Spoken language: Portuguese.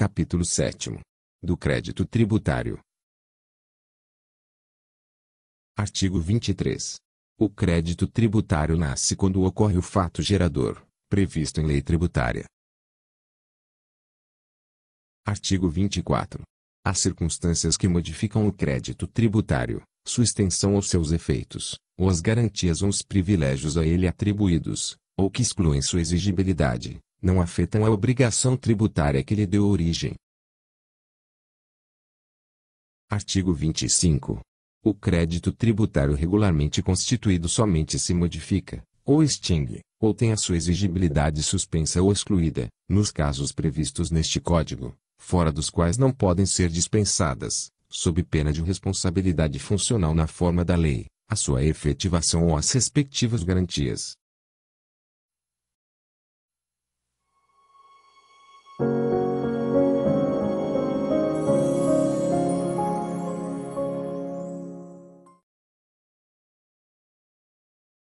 Capítulo 7 Do crédito tributário. Artigo 23. O crédito tributário nasce quando ocorre o fato gerador, previsto em lei tributária. Artigo 24. As circunstâncias que modificam o crédito tributário, sua extensão ou seus efeitos, ou as garantias ou os privilégios a ele atribuídos, ou que excluem sua exigibilidade, não afetam a obrigação tributária que lhe deu origem. Artigo 25. O crédito tributário regularmente constituído somente se modifica, ou extingue, ou tem a sua exigibilidade suspensa ou excluída, nos casos previstos neste Código, fora dos quais não podem ser dispensadas, sob pena de responsabilidade funcional na forma da lei, a sua efetivação ou as respectivas garantias.